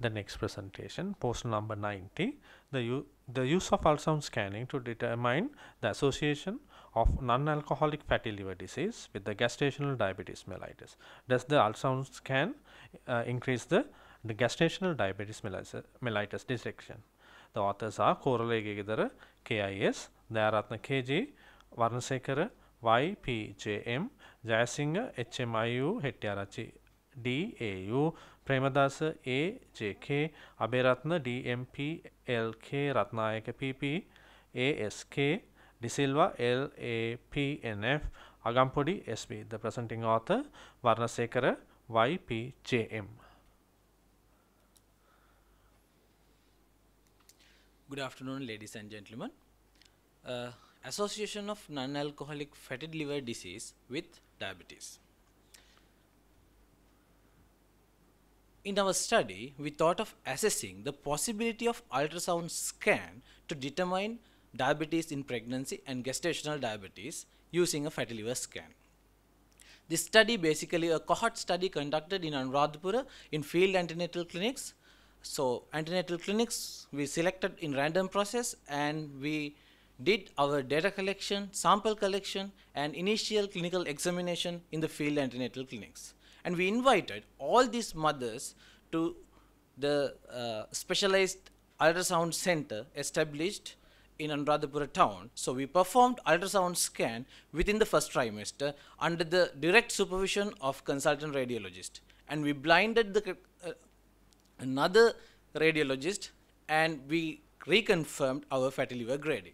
the next presentation post number 90 the, the use of ultrasound scanning to determine the association of non-alcoholic fatty liver disease with the gestational diabetes mellitus does the ultrasound scan uh, increase the, the gestational diabetes mellitus, detection the authors are Koralagidara KIS Dayaratna KG Varnasekara YPJM Jayasinghe HMIU Hettiarachi DAU Premadasa AJK Abeyratne DMPLK Ratnayake PP ASK ඩිසිල්වා LAPNF අගම්පොඩි SB the presenting author වර්ණසේකර YPJM Good afternoon, ladies and gentlemen. Uh, association of non-alcoholic fatty liver disease with diabetes. In our study, we thought of assessing the possibility of ultrasound scan to determine diabetes in pregnancy and gestational diabetes using a fatty liver scan. This study basically a cohort study conducted in Anuradhapura in field antenatal clinics. So antenatal clinics we selected in random process and we did our data collection, sample collection and initial clinical examination in the field antenatal clinics. And we invited all these mothers to the uh, specialized ultrasound center established in Anuradhapura town. So we performed ultrasound scan within the first trimester under the direct supervision of consultant radiologist. And we blinded the, uh, another radiologist and we reconfirmed our fatty liver grading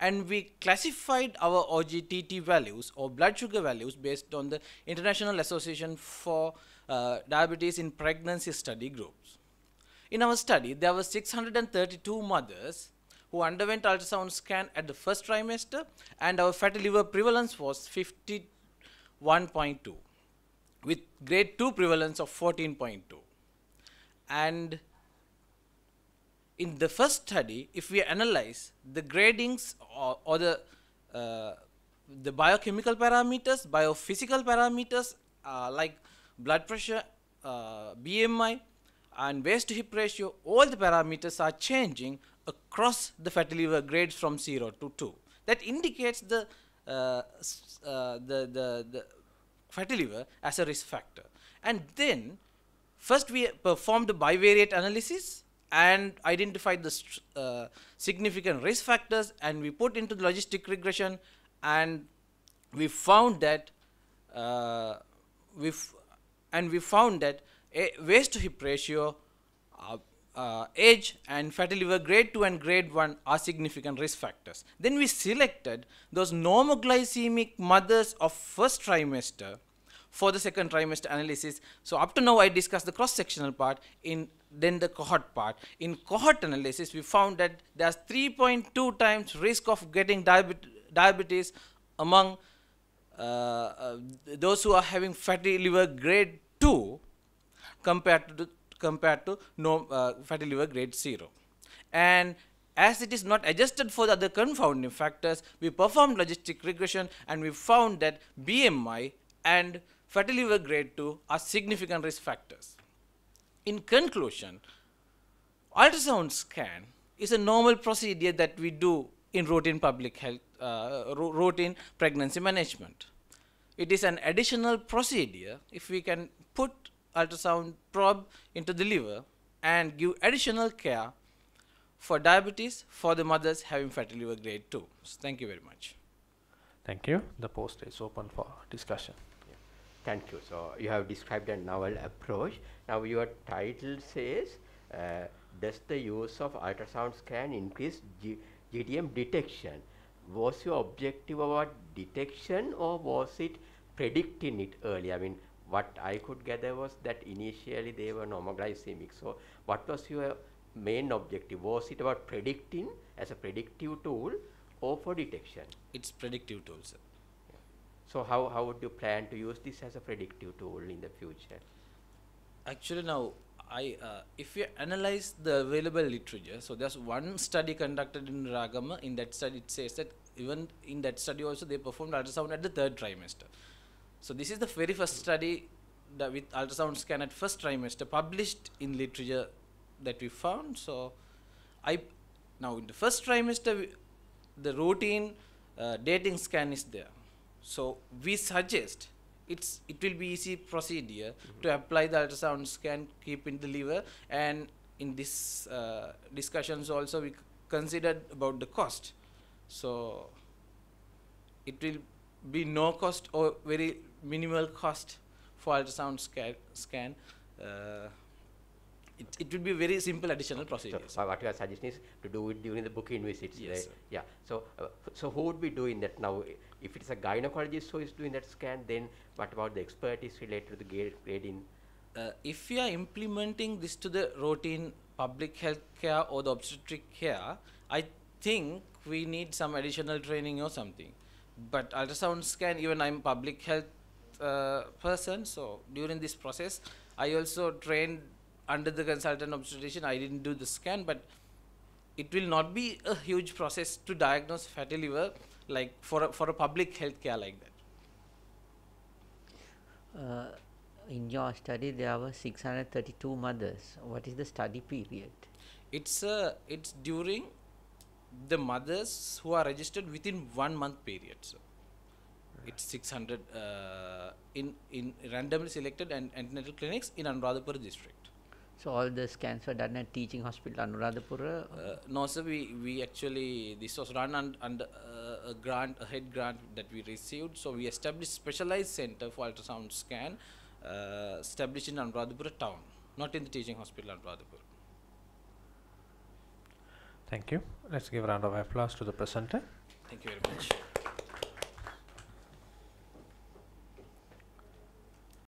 and we classified our OGTT values or blood sugar values based on the International Association for uh, Diabetes in Pregnancy study groups. In our study, there were 632 mothers who underwent ultrasound scan at the first trimester and our fatty liver prevalence was 51.2 with grade 2 prevalence of 14.2 and in the first study, if we analyze the gradings or, or the uh, the biochemical parameters, biophysical parameters uh, like blood pressure, uh, BMI, and waist to hip ratio, all the parameters are changing across the fatty liver grades from 0 to 2. That indicates the, uh, uh, the, the, the fatty liver as a risk factor. And then, first we performed the bivariate analysis and identify the uh, significant risk factors and we put into the logistic regression and we found that uh, we and we found that waist to hip ratio uh, uh, age and fatty liver grade 2 and grade 1 are significant risk factors. Then we selected those normoglycemic mothers of first trimester for the second trimester analysis. So up to now I discussed the cross-sectional part in then the cohort part. In cohort analysis we found that there's 3.2 times risk of getting diabetes, diabetes among uh, uh, those who are having fatty liver grade 2 compared to the, compared to no uh, fatty liver grade 0 and as it is not adjusted for the other confounding factors, we performed logistic regression and we found that BMI and Fetal liver grade 2 are significant risk factors. In conclusion, ultrasound scan is a normal procedure that we do in routine public health, uh, routine pregnancy management. It is an additional procedure if we can put ultrasound probe into the liver and give additional care for diabetes for the mothers having fatty liver grade 2. So thank you very much. Thank you. The post is open for discussion. Thank you. So you have described a novel approach. Now your title says, uh, does the use of ultrasound scan increase G GDM detection? Was your objective about detection or was it predicting it early? I mean, what I could gather was that initially they were normoglycemic. So what was your main objective? Was it about predicting as a predictive tool or for detection? It's predictive tool, sir. So how, how would you plan to use this as a predictive tool in the future? Actually, now I uh, if you analyze the available literature, so there's one study conducted in Ragama. In that study, it says that even in that study also they performed ultrasound at the third trimester. So this is the very first study that with ultrasound scan at first trimester published in literature that we found. So I now in the first trimester we, the routine uh, dating scan is there. So we suggest it's it will be easy procedure mm-hmm. to apply the ultrasound scan, keep in the liver, and in this uh, discussions also we c- considered about the cost. So it will be no cost or very minimal cost for ultrasound scan. scan uh, it, it would be very simple additional procedure. So, uh, what your suggestion is to do it during the booking visits. Yes. Right? Yeah. So, uh, so who would be doing that now? If it's a gynecologist who is doing that scan, then what about the expertise related to the grading? Uh, if we are implementing this to the routine public health care or the obstetric care, I think we need some additional training or something. But ultrasound scan, even I'm public health uh, person, so during this process, I also trained under the consultant obstetrician, I didn't do the scan, but it will not be a huge process to diagnose fatty liver like for a, for a public health care like that. Uh, in your study, there were 632 mothers. What is the study period? It's uh, it's during the mothers who are registered within one month period. So it's 600 uh, in in randomly selected and antenatal clinics in Anuradhapura district. So all this cancer done at teaching hospital Anuradhapura? Uh, no sir, we, we actually, this was run under, uh, a grant, a head grant that we received. So we established specialized center for ultrasound scan uh, established in Anuradhapura town, not in the teaching hospital Anuradhapura. Thank you. Let's give a round of applause to the presenter. Thank you very much.